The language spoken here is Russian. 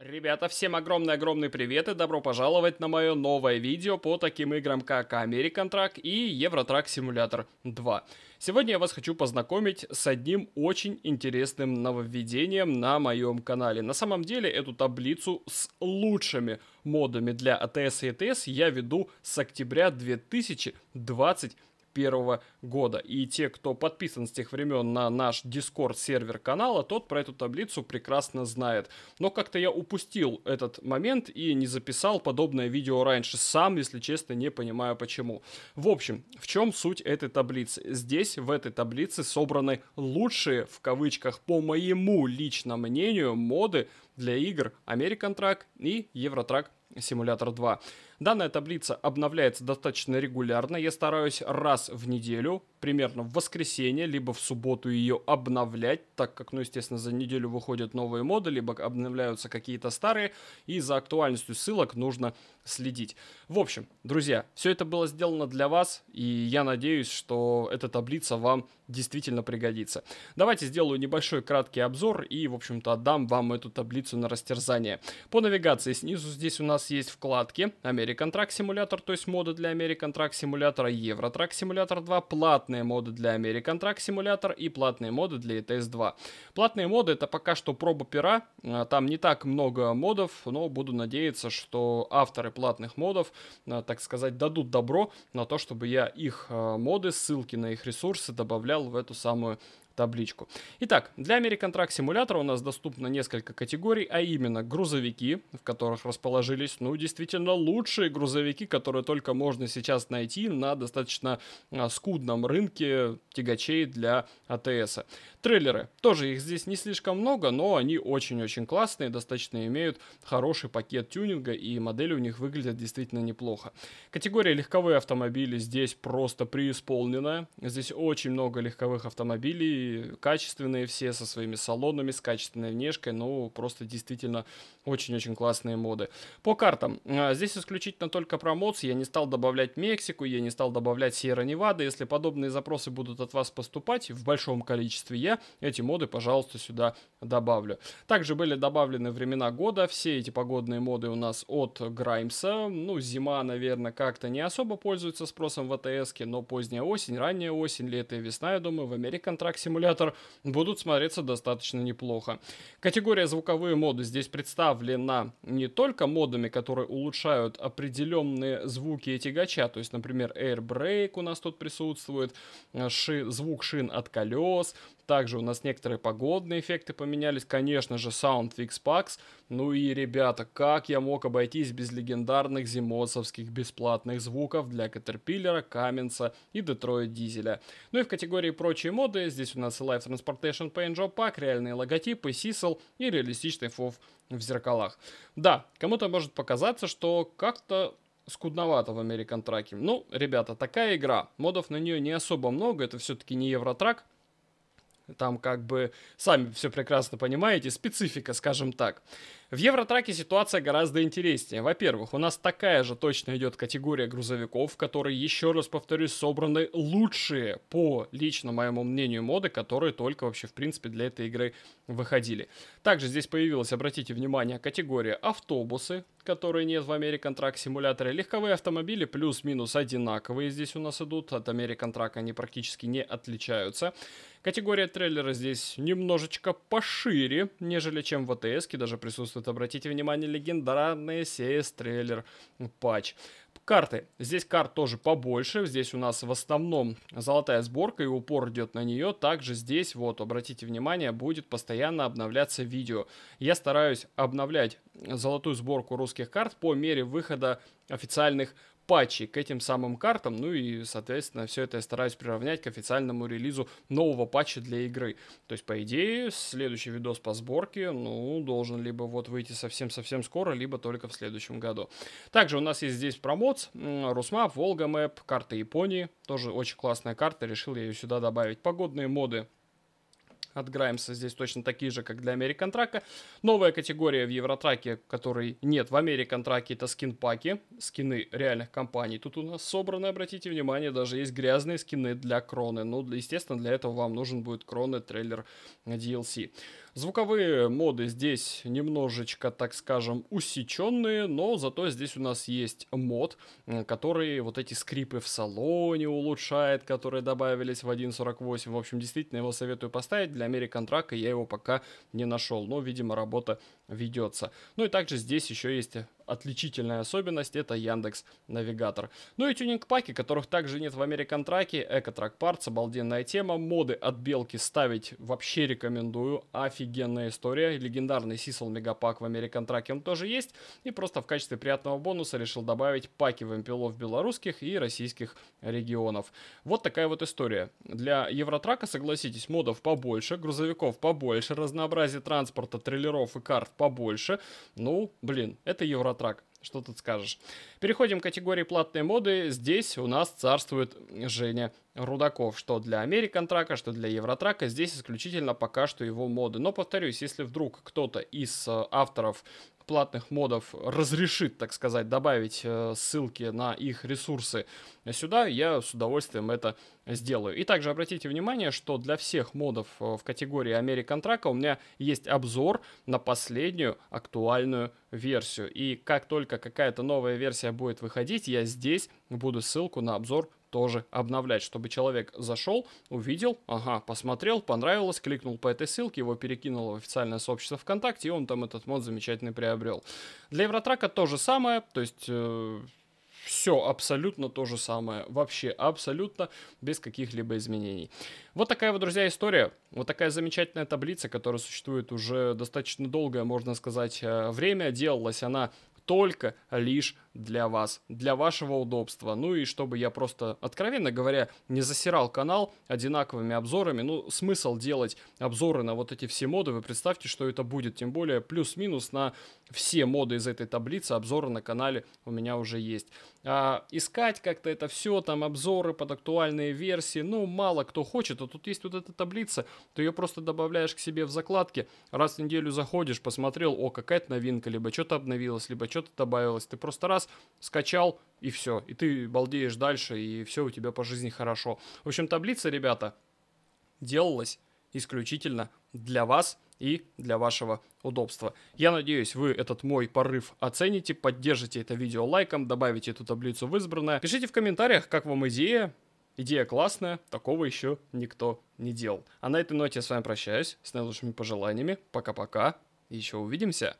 Ребята, всем огромный-огромный привет и добро пожаловать на мое новое видео по таким играм, как American Truck и Eurotrack Simulator 2. Сегодня я вас хочу познакомить с одним очень интересным нововведением на моем канале. На самом деле эту таблицу с лучшими модами для ATS и ETS я веду с октября 2020 2021 года. И те, кто подписан с тех времен на наш Discord-сервер канала, тот про эту таблицу прекрасно знает. Но как-то я упустил этот момент и не записал подобное видео раньше. Сам, если честно, не понимаю почему. В общем, в чем суть этой таблицы? Здесь в этой таблице собраны лучшие, в кавычках, по моему личному мнению, моды для игр American Track и Eurotrack Simulator 2. Данная таблица обновляется достаточно регулярно. Я стараюсь раз в неделю примерно в воскресенье, либо в субботу ее обновлять, так как, ну, естественно, за неделю выходят новые моды, либо обновляются какие-то старые, и за актуальностью ссылок нужно следить. В общем, друзья, все это было сделано для вас, и я надеюсь, что эта таблица вам действительно пригодится. Давайте сделаю небольшой краткий обзор и, в общем-то, отдам вам эту таблицу на растерзание. По навигации снизу здесь у нас есть вкладки American Track Simulator, то есть моды для American Track Simulator, Euro Track Simulator 2, плат платные моды для American Truck Simulator и платные моды для ETS 2. Платные моды это пока что проба пера, а, там не так много модов, но буду надеяться, что авторы платных модов, а, так сказать, дадут добро на то, чтобы я их а, моды, ссылки на их ресурсы добавлял в эту самую табличку. Итак, для Америконтракт симулятора у нас доступно несколько категорий, а именно грузовики, в которых расположились, ну, действительно лучшие грузовики, которые только можно сейчас найти на достаточно а, скудном рынке тягачей для АТС. Трейлеры. Тоже их здесь не слишком много, но они очень-очень классные, достаточно имеют хороший пакет тюнинга и модели у них выглядят действительно неплохо. Категория легковые автомобили здесь просто преисполненная. Здесь очень много легковых автомобилей, качественные все, со своими салонами, с качественной внешкой, ну, просто действительно очень-очень классные моды. По картам. А, здесь исключительно только промоции. Я не стал добавлять Мексику, я не стал добавлять Сьерра-Невада. Если подобные запросы будут от вас поступать в большом количестве, я эти моды, пожалуйста, сюда добавлю. Также были добавлены времена года. Все эти погодные моды у нас от Граймса. Ну, зима, наверное, как-то не особо пользуется спросом в АТС, но поздняя осень, ранняя осень, лето и весна, я думаю, в Американ Track симулятор, будут смотреться достаточно неплохо. Категория звуковые моды здесь представлена не только модами, которые улучшают определенные звуки и тягача, то есть, например, Air Brake у нас тут присутствует, э, ши, звук шин от колес, также у нас некоторые погодные эффекты поменялись, конечно же, Sound Fix Packs. Ну и, ребята, как я мог обойтись без легендарных зимосовских бесплатных звуков для Caterpillar, Каменца и Детройт Дизеля. Ну и в категории прочие моды здесь на Life Transportation Paint Job Pack, реальные логотипы, сисел и реалистичный фов в зеркалах. Да, кому-то может показаться, что как-то скудновато в American Траке. Ну, ребята, такая игра, модов на нее не особо много, это все-таки не Евротрак, там как бы, сами все прекрасно понимаете, специфика, скажем так. В Евротраке ситуация гораздо интереснее. Во-первых, у нас такая же точно идет категория грузовиков, которые еще раз повторюсь, собраны лучшие, по лично моему мнению, моды, которые только вообще, в принципе, для этой игры выходили. Также здесь появилась, обратите внимание, категория автобусы, которые нет в American Truck Simulator. Легковые автомобили плюс-минус одинаковые здесь у нас идут. От American Truck они практически не отличаются. Категория трейлера здесь немножечко пошире, нежели чем в АТС. Даже присутствует, обратите внимание, легендарный CS трейлер патч. Карты. Здесь карт тоже побольше. Здесь у нас в основном золотая сборка и упор идет на нее. Также здесь, вот, обратите внимание, будет постоянно обновляться видео. Я стараюсь обновлять золотую сборку русских карт по мере выхода официальных патчи к этим самым картам, ну и, соответственно, все это я стараюсь приравнять к официальному релизу нового патча для игры. То есть, по идее, следующий видос по сборке, ну, должен либо вот выйти совсем-совсем скоро, либо только в следующем году. Также у нас есть здесь промоц, Русмап, Волга Мэп, карта Японии, тоже очень классная карта, решил я ее сюда добавить. Погодные моды от Граймса здесь точно такие же, как для American Track. Новая категория в Евротраке, которой нет в American Track, это скинпаки скины реальных компаний. Тут у нас собраны, обратите внимание, даже есть грязные скины для кроны. Ну, естественно, для этого вам нужен будет кроны трейлер DLC. Звуковые моды здесь немножечко, так скажем, усеченные, но зато здесь у нас есть мод, который вот эти скрипы в салоне улучшает, которые добавились в 1.48. В общем, действительно его советую поставить. Для American Track я его пока не нашел, но, видимо, работа ведется. Ну и также здесь еще есть отличительная особенность, это Яндекс Навигатор. Ну и тюнинг-паки, которых также нет в American Track, Экотрак Парц, обалденная тема, моды от белки ставить вообще рекомендую, офигенная история, легендарный Сисел Мегапак в Американ Траке он тоже есть, и просто в качестве приятного бонуса решил добавить паки в в белорусских и российских регионов. Вот такая вот история. Для Евротрака, согласитесь, модов побольше, грузовиков побольше, разнообразие транспорта, трейлеров и карт побольше. Ну, блин, это Евротрак трак. Что тут скажешь? Переходим к категории платные моды. Здесь у нас царствует Женя Рудаков. Что для Американ трака, что для Евротрака. Здесь исключительно пока что его моды. Но повторюсь, если вдруг кто-то из э, авторов платных модов разрешит, так сказать, добавить э, ссылки на их ресурсы сюда, я с удовольствием это сделаю. И также обратите внимание, что для всех модов э, в категории American Track у меня есть обзор на последнюю актуальную версию. И как только какая-то новая версия будет выходить, я здесь буду ссылку на обзор тоже обновлять, чтобы человек зашел, увидел, ага, посмотрел, понравилось, кликнул по этой ссылке, его перекинуло в официальное сообщество ВКонтакте, и он там этот мод замечательный приобрел. Для Евротрака то же самое, то есть... Э, все абсолютно то же самое. Вообще абсолютно без каких-либо изменений. Вот такая вот, друзья, история. Вот такая замечательная таблица, которая существует уже достаточно долгое, можно сказать, э, время. Делалась она только лишь для вас, для вашего удобства. Ну и чтобы я просто, откровенно говоря, не засирал канал одинаковыми обзорами. Ну, смысл делать обзоры на вот эти все моды, вы представьте, что это будет. Тем более, плюс-минус на все моды из этой таблицы обзоры на канале у меня уже есть. А, искать как-то это все, там обзоры под актуальные версии, ну, мало кто хочет. А тут есть вот эта таблица, то ее просто добавляешь к себе в закладки, раз в неделю заходишь, посмотрел, о, какая-то новинка, либо что-то обновилось, либо что-то добавилось. Ты просто раз скачал, и все. И ты балдеешь дальше, и все у тебя по жизни хорошо. В общем, таблица, ребята, делалась исключительно для вас и для вашего удобства. Я надеюсь, вы этот мой порыв оцените, поддержите это видео лайком, добавите эту таблицу в избранное. Пишите в комментариях, как вам идея. Идея классная, такого еще никто не делал. А на этой ноте я с вами прощаюсь, с наилучшими пожеланиями. Пока-пока, еще увидимся.